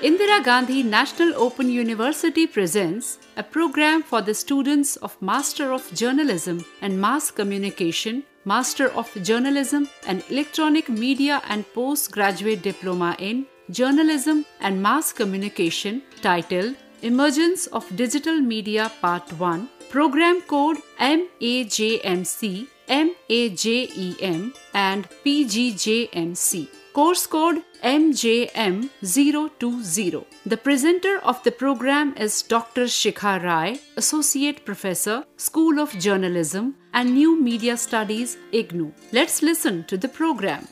Indira Gandhi National Open University presents a program for the students of Master of Journalism and Mass Communication, Master of Journalism and Electronic Media and Postgraduate Diploma in Journalism and Mass Communication titled Emergence of Digital Media Part 1, Program Code MAJMC, MAJEM and PGJMC. Course code MJM020. The presenter of the program is Dr. Shikha Rai, Associate Professor, School of Journalism and New Media Studies, IGNU. Let's listen to the program.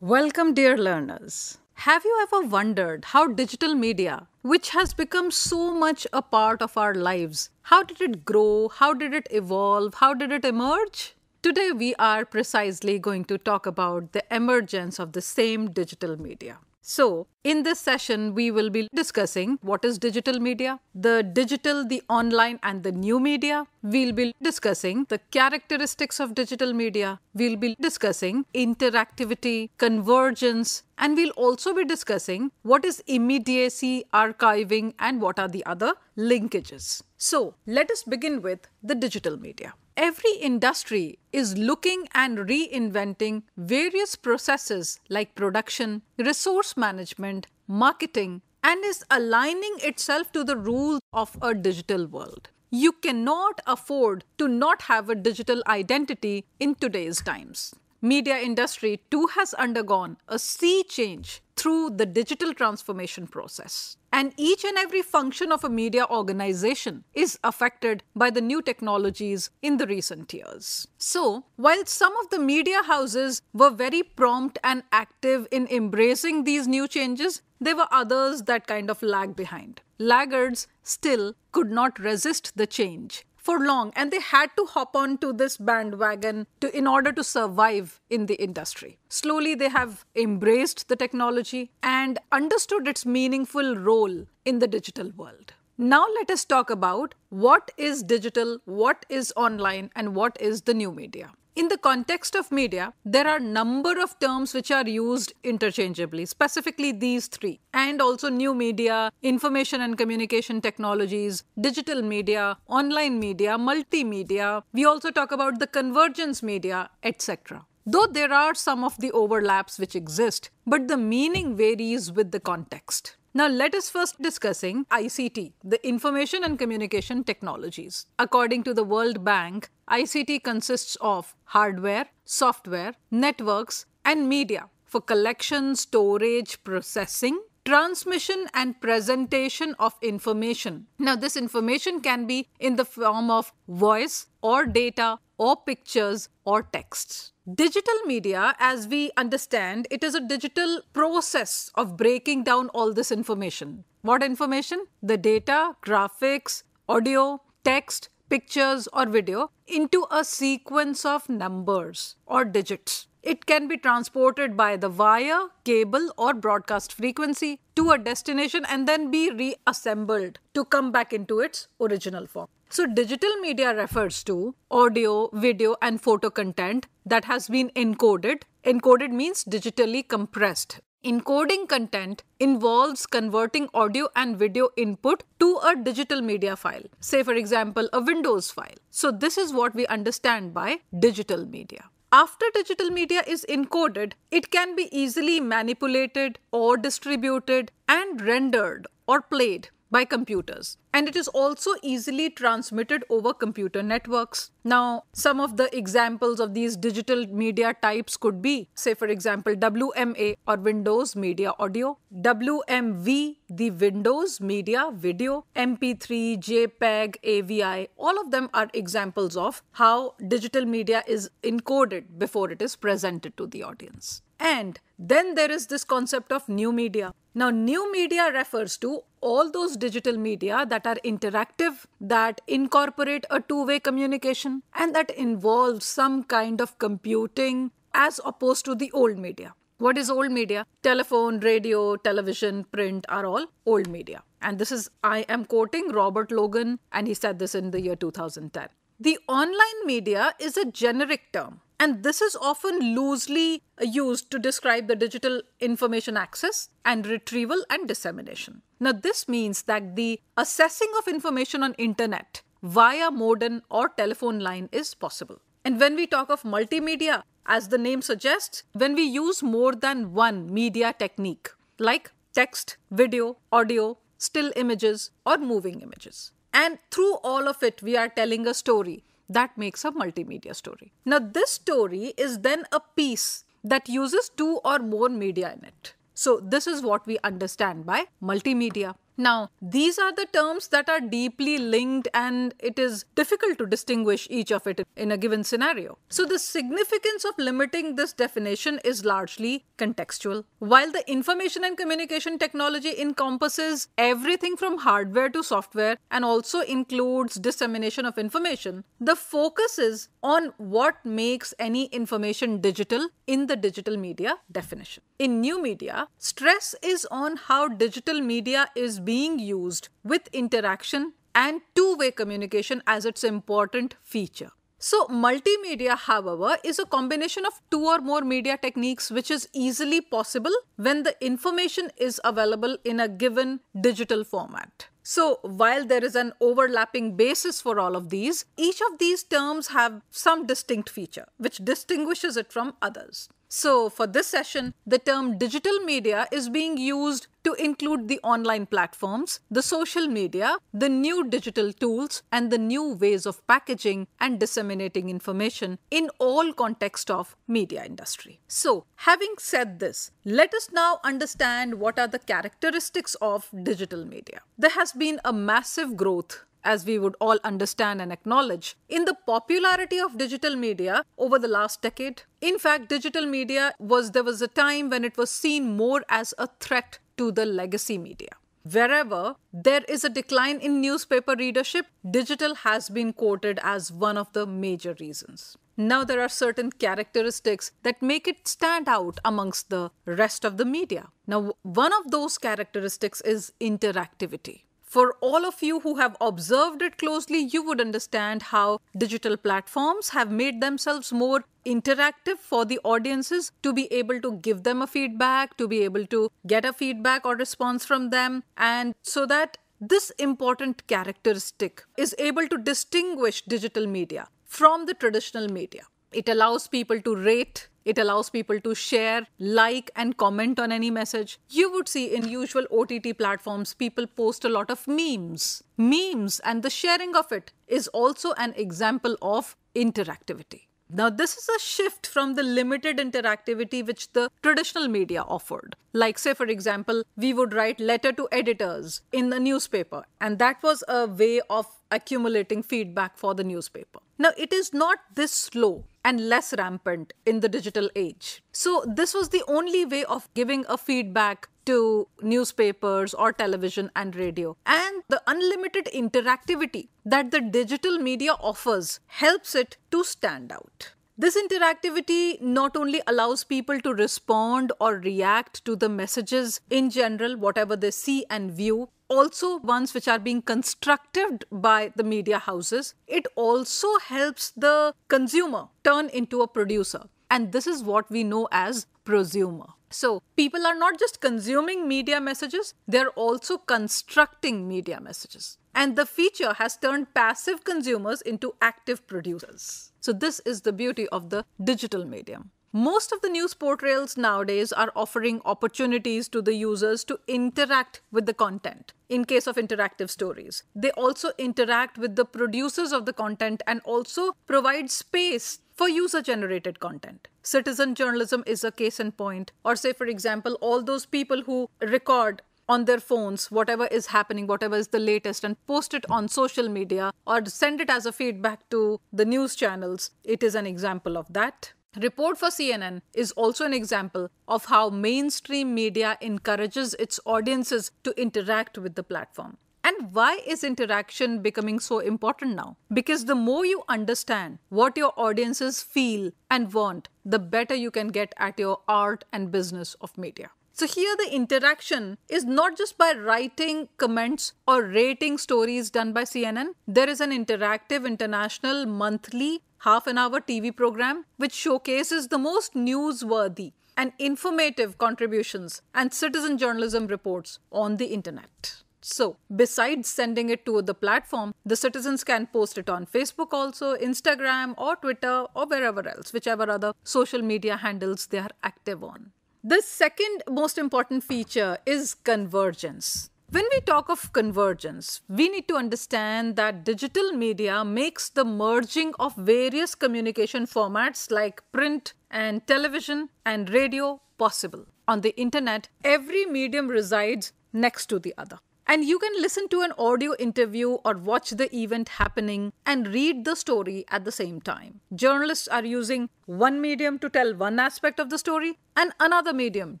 Welcome, dear learners. Have you ever wondered how digital media, which has become so much a part of our lives, how did it grow? How did it evolve? How did it emerge? Today, we are precisely going to talk about the emergence of the same digital media. So, in this session, we will be discussing what is digital media, the digital, the online, and the new media. We'll be discussing the characteristics of digital media. We'll be discussing interactivity, convergence, and we'll also be discussing what is immediacy, archiving, and what are the other linkages. So, let us begin with the digital media. Every industry is looking and reinventing various processes like production, resource management, marketing, and is aligning itself to the rules of a digital world. You cannot afford to not have a digital identity in today's times media industry too has undergone a sea change through the digital transformation process. And each and every function of a media organization is affected by the new technologies in the recent years. So, while some of the media houses were very prompt and active in embracing these new changes, there were others that kind of lagged behind. Laggards still could not resist the change for long and they had to hop on to this bandwagon to, in order to survive in the industry. Slowly, they have embraced the technology and understood its meaningful role in the digital world. Now, let us talk about what is digital, what is online, and what is the new media. In the context of media, there are number of terms which are used interchangeably, specifically these three, and also new media, information and communication technologies, digital media, online media, multimedia. We also talk about the convergence media, etc. Though there are some of the overlaps which exist, but the meaning varies with the context. Now, let us first discussing ICT, the Information and Communication Technologies. According to the World Bank, ICT consists of hardware, software, networks, and media for collection, storage, processing, transmission and presentation of information. Now, this information can be in the form of voice or data or pictures or texts. Digital media, as we understand, it is a digital process of breaking down all this information. What information? The data, graphics, audio, text, pictures or video into a sequence of numbers or digits. It can be transported by the wire, cable, or broadcast frequency to a destination and then be reassembled to come back into its original form. So, digital media refers to audio, video, and photo content that has been encoded. Encoded means digitally compressed Encoding content involves converting audio and video input to a digital media file, say, for example, a Windows file. So, this is what we understand by digital media. After digital media is encoded, it can be easily manipulated or distributed and rendered or played by computers and it is also easily transmitted over computer networks. Now, some of the examples of these digital media types could be, say, for example, WMA or Windows Media Audio, WMV, the Windows Media Video, MP3, JPEG, AVI, all of them are examples of how digital media is encoded before it is presented to the audience. And then there is this concept of new media. Now, new media refers to all those digital media that are interactive, that incorporate a two way communication, and that involve some kind of computing as opposed to the old media. What is old media? Telephone, radio, television, print are all old media. And this is, I am quoting Robert Logan, and he said this in the year 2010. The online media is a generic term and this is often loosely used to describe the digital information access and retrieval and dissemination. Now this means that the assessing of information on internet via modem or telephone line is possible. And when we talk of multimedia, as the name suggests, when we use more than one media technique like text, video, audio, still images or moving images. And through all of it, we are telling a story that makes a multimedia story. Now, this story is then a piece that uses two or more media in it. So, this is what we understand by multimedia. Now, these are the terms that are deeply linked and it is difficult to distinguish each of it in a given scenario. So, the significance of limiting this definition is largely contextual. While the information and communication technology encompasses everything from hardware to software and also includes dissemination of information, the focus is on what makes any information digital in the digital media definition. In new media, stress is on how digital media is being used with interaction and two way communication as its important feature. So, multimedia, however, is a combination of two or more media techniques which is easily possible when the information is available in a given digital format. So, while there is an overlapping basis for all of these, each of these terms have some distinct feature which distinguishes it from others. So, for this session, the term digital media is being used to include the online platforms, the social media, the new digital tools, and the new ways of packaging and disseminating information in all context of media industry. So, having said this, let us now understand what are the characteristics of digital media. There has been a massive growth as we would all understand and acknowledge, in the popularity of digital media over the last decade. In fact, digital media was there was a time when it was seen more as a threat to the legacy media. Wherever there is a decline in newspaper readership, digital has been quoted as one of the major reasons. Now, there are certain characteristics that make it stand out amongst the rest of the media. Now, one of those characteristics is interactivity. For all of you who have observed it closely, you would understand how digital platforms have made themselves more interactive for the audiences to be able to give them a feedback, to be able to get a feedback or response from them, and so that this important characteristic is able to distinguish digital media from the traditional media. It allows people to rate it allows people to share, like, and comment on any message. You would see in usual OTT platforms, people post a lot of memes. Memes and the sharing of it is also an example of interactivity. Now, this is a shift from the limited interactivity which the traditional media offered. Like, say, for example, we would write letter to editors in the newspaper, and that was a way of accumulating feedback for the newspaper. Now, it is not this slow and less rampant in the digital age. So, this was the only way of giving a feedback to newspapers or television and radio. And the unlimited interactivity that the digital media offers helps it to stand out. This interactivity not only allows people to respond or react to the messages in general, whatever they see and view, also ones which are being constructed by the media houses, it also helps the consumer turn into a producer. And this is what we know as prosumer. So, people are not just consuming media messages, they're also constructing media messages. And the feature has turned passive consumers into active producers. So, this is the beauty of the digital medium. Most of the news portrayals nowadays are offering opportunities to the users to interact with the content in case of interactive stories. They also interact with the producers of the content and also provide space for user generated content. Citizen journalism is a case in point. Or, say, for example, all those people who record on their phones whatever is happening, whatever is the latest, and post it on social media or send it as a feedback to the news channels. It is an example of that. Report for CNN is also an example of how mainstream media encourages its audiences to interact with the platform. And why is interaction becoming so important now? Because the more you understand what your audiences feel and want, the better you can get at your art and business of media. So here the interaction is not just by writing comments or rating stories done by CNN. There is an interactive international monthly half an hour TV program which showcases the most newsworthy and informative contributions and citizen journalism reports on the internet. So, besides sending it to the platform, the citizens can post it on Facebook also, Instagram or Twitter or wherever else, whichever other social media handles they are active on. The second most important feature is convergence. When we talk of convergence, we need to understand that digital media makes the merging of various communication formats like print and television and radio possible. On the internet, every medium resides next to the other. And you can listen to an audio interview or watch the event happening and read the story at the same time. Journalists are using one medium to tell one aspect of the story and another medium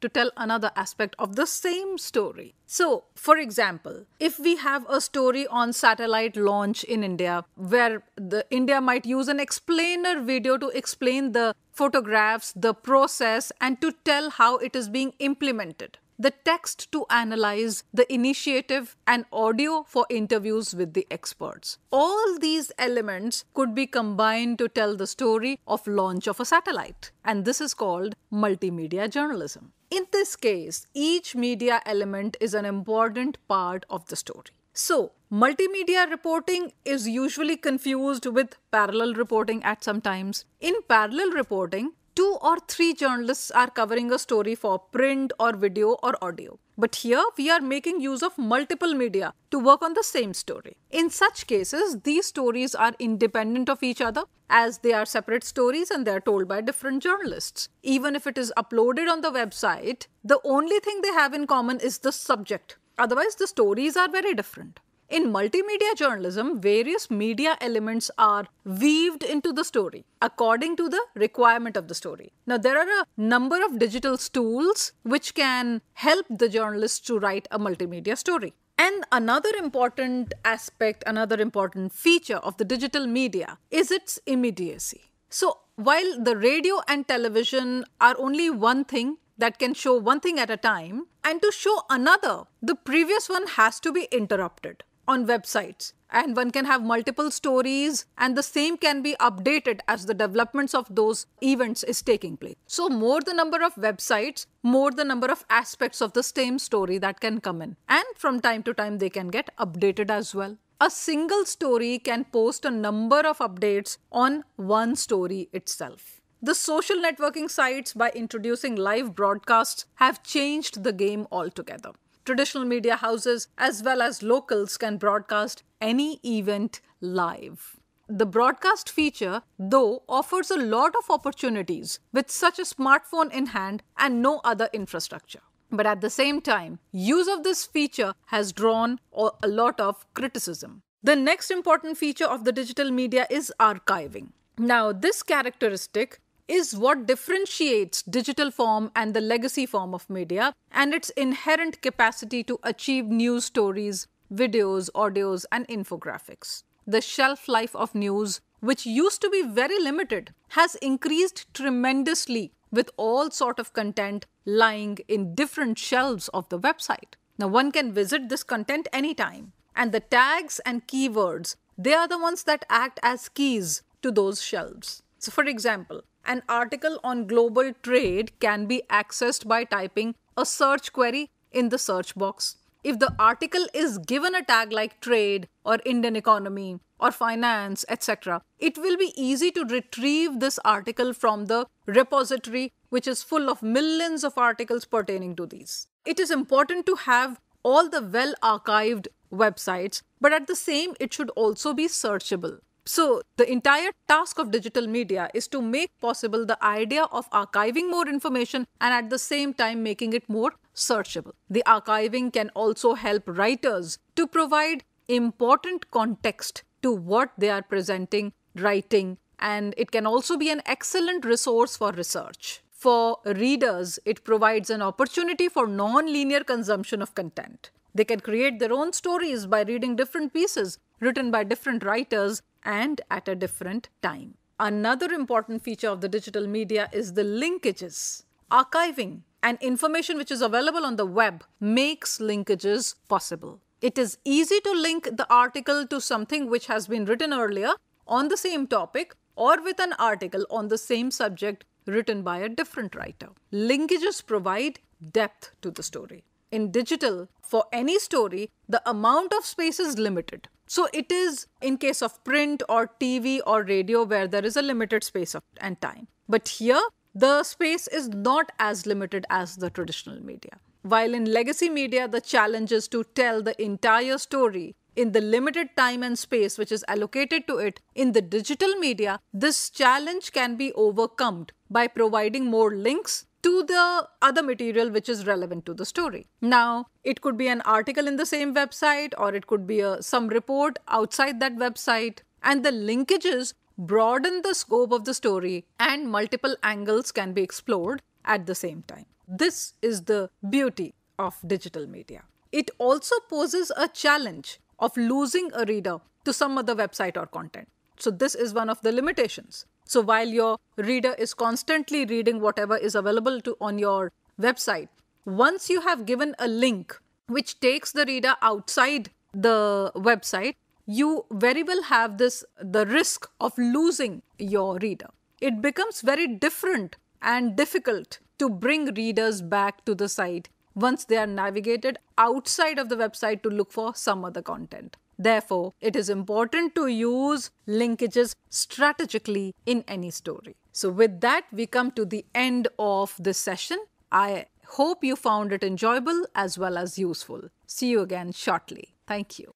to tell another aspect of the same story. So, for example, if we have a story on satellite launch in India where the India might use an explainer video to explain the photographs, the process and to tell how it is being implemented the text to analyze the initiative, and audio for interviews with the experts. All these elements could be combined to tell the story of launch of a satellite, and this is called multimedia journalism. In this case, each media element is an important part of the story. So, multimedia reporting is usually confused with parallel reporting at some times. In parallel reporting, two or three journalists are covering a story for print or video or audio. But here we are making use of multiple media to work on the same story. In such cases, these stories are independent of each other as they are separate stories and they are told by different journalists. Even if it is uploaded on the website, the only thing they have in common is the subject. Otherwise, the stories are very different. In multimedia journalism, various media elements are weaved into the story according to the requirement of the story. Now, there are a number of digital tools which can help the journalist to write a multimedia story. And another important aspect, another important feature of the digital media is its immediacy. So, while the radio and television are only one thing, that can show one thing at a time, and to show another, the previous one has to be interrupted on websites and one can have multiple stories and the same can be updated as the developments of those events is taking place so more the number of websites more the number of aspects of the same story that can come in and from time to time they can get updated as well a single story can post a number of updates on one story itself the social networking sites by introducing live broadcasts have changed the game altogether Traditional media houses as well as locals can broadcast any event live. The broadcast feature, though, offers a lot of opportunities with such a smartphone in hand and no other infrastructure. But at the same time, use of this feature has drawn a lot of criticism. The next important feature of the digital media is archiving. Now, this characteristic is what differentiates digital form and the legacy form of media and its inherent capacity to achieve news stories, videos, audios, and infographics. The shelf life of news, which used to be very limited, has increased tremendously with all sort of content lying in different shelves of the website. Now one can visit this content anytime and the tags and keywords, they are the ones that act as keys to those shelves. So for example, an article on global trade can be accessed by typing a search query in the search box. If the article is given a tag like trade or Indian economy or finance, etc., it will be easy to retrieve this article from the repository, which is full of millions of articles pertaining to these. It is important to have all the well archived websites, but at the same, it should also be searchable. So, the entire task of digital media is to make possible the idea of archiving more information and at the same time making it more searchable. The archiving can also help writers to provide important context to what they are presenting, writing, and it can also be an excellent resource for research. For readers, it provides an opportunity for non linear consumption of content. They can create their own stories by reading different pieces written by different writers and at a different time. Another important feature of the digital media is the linkages. Archiving and information which is available on the web makes linkages possible. It is easy to link the article to something which has been written earlier on the same topic or with an article on the same subject written by a different writer. Linkages provide depth to the story in digital, for any story, the amount of space is limited. So it is in case of print or TV or radio where there is a limited space of, and time. But here, the space is not as limited as the traditional media. While in legacy media, the challenge is to tell the entire story in the limited time and space which is allocated to it. In the digital media, this challenge can be overcome by providing more links to the other material which is relevant to the story. Now, it could be an article in the same website or it could be a, some report outside that website. And the linkages broaden the scope of the story and multiple angles can be explored at the same time. This is the beauty of digital media. It also poses a challenge of losing a reader to some other website or content. So, this is one of the limitations. So while your reader is constantly reading whatever is available to on your website, once you have given a link which takes the reader outside the website, you very well have this the risk of losing your reader. It becomes very different and difficult to bring readers back to the site once they are navigated outside of the website to look for some other content. Therefore, it is important to use linkages strategically in any story. So, with that, we come to the end of this session. I hope you found it enjoyable as well as useful. See you again shortly. Thank you.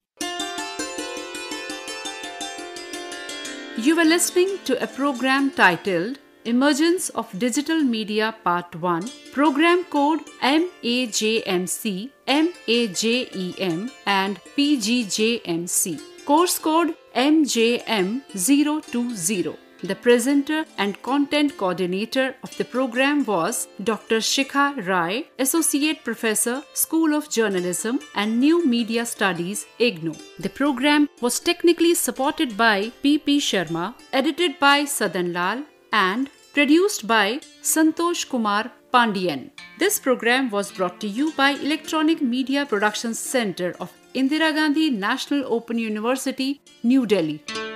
You were listening to a program titled Emergence of Digital Media Part 1 Program Code MAJMC, MAJEM and PGJMC Course Code MJM020 the presenter and content coordinator of the program was Dr. Shikha Rai, Associate Professor, School of Journalism and New Media Studies, IGNO. The program was technically supported by P.P. Sharma, edited by Sadhan Lal, and produced by Santosh Kumar Pandian. This program was brought to you by Electronic Media Production Center of Indira Gandhi National Open University, New Delhi.